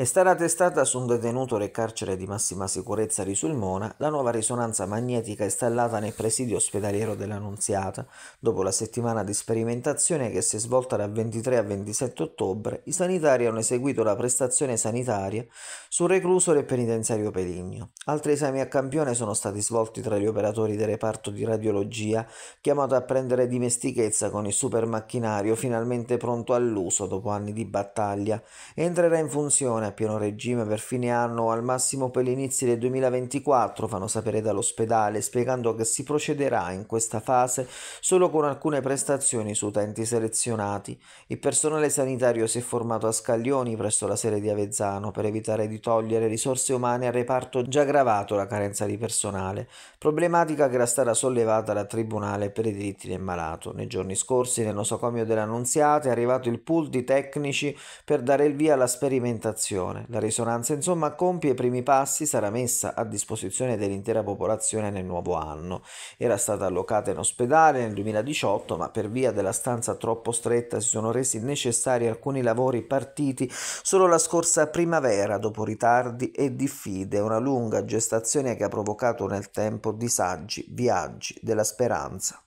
È stata testata su un detenuto del carcere di massima sicurezza di Sulmona la nuova risonanza magnetica installata nel presidio ospedaliero della Nunziata. Dopo la settimana di sperimentazione che si è svolta dal 23 al 27 ottobre, i sanitari hanno eseguito la prestazione sanitaria sul recluso del penitenziario Peligno. Altri esami a campione sono stati svolti tra gli operatori del reparto di radiologia chiamato a prendere dimestichezza con il super macchinario finalmente pronto all'uso dopo anni di battaglia. Entrerà in funzione a pieno regime per fine anno o al massimo per l'inizio del 2024, fanno sapere dall'ospedale, spiegando che si procederà in questa fase solo con alcune prestazioni su utenti selezionati. Il personale sanitario si è formato a Scaglioni presso la sede di Avezzano per evitare di togliere risorse umane al reparto già gravato la carenza di personale, problematica che era stata sollevata dal Tribunale per i diritti del malato. Nei giorni scorsi nel nosocomio dell'Annunziata è arrivato il pool di tecnici per dare il via alla sperimentazione popolazione. La risonanza insomma compie i primi passi, sarà messa a disposizione dell'intera popolazione nel nuovo anno. Era stata allocata in ospedale nel 2018 ma per via della stanza troppo stretta si sono resi necessari alcuni lavori partiti solo la scorsa primavera dopo ritardi e diffide, una lunga gestazione che ha provocato nel tempo disagi, viaggi della speranza.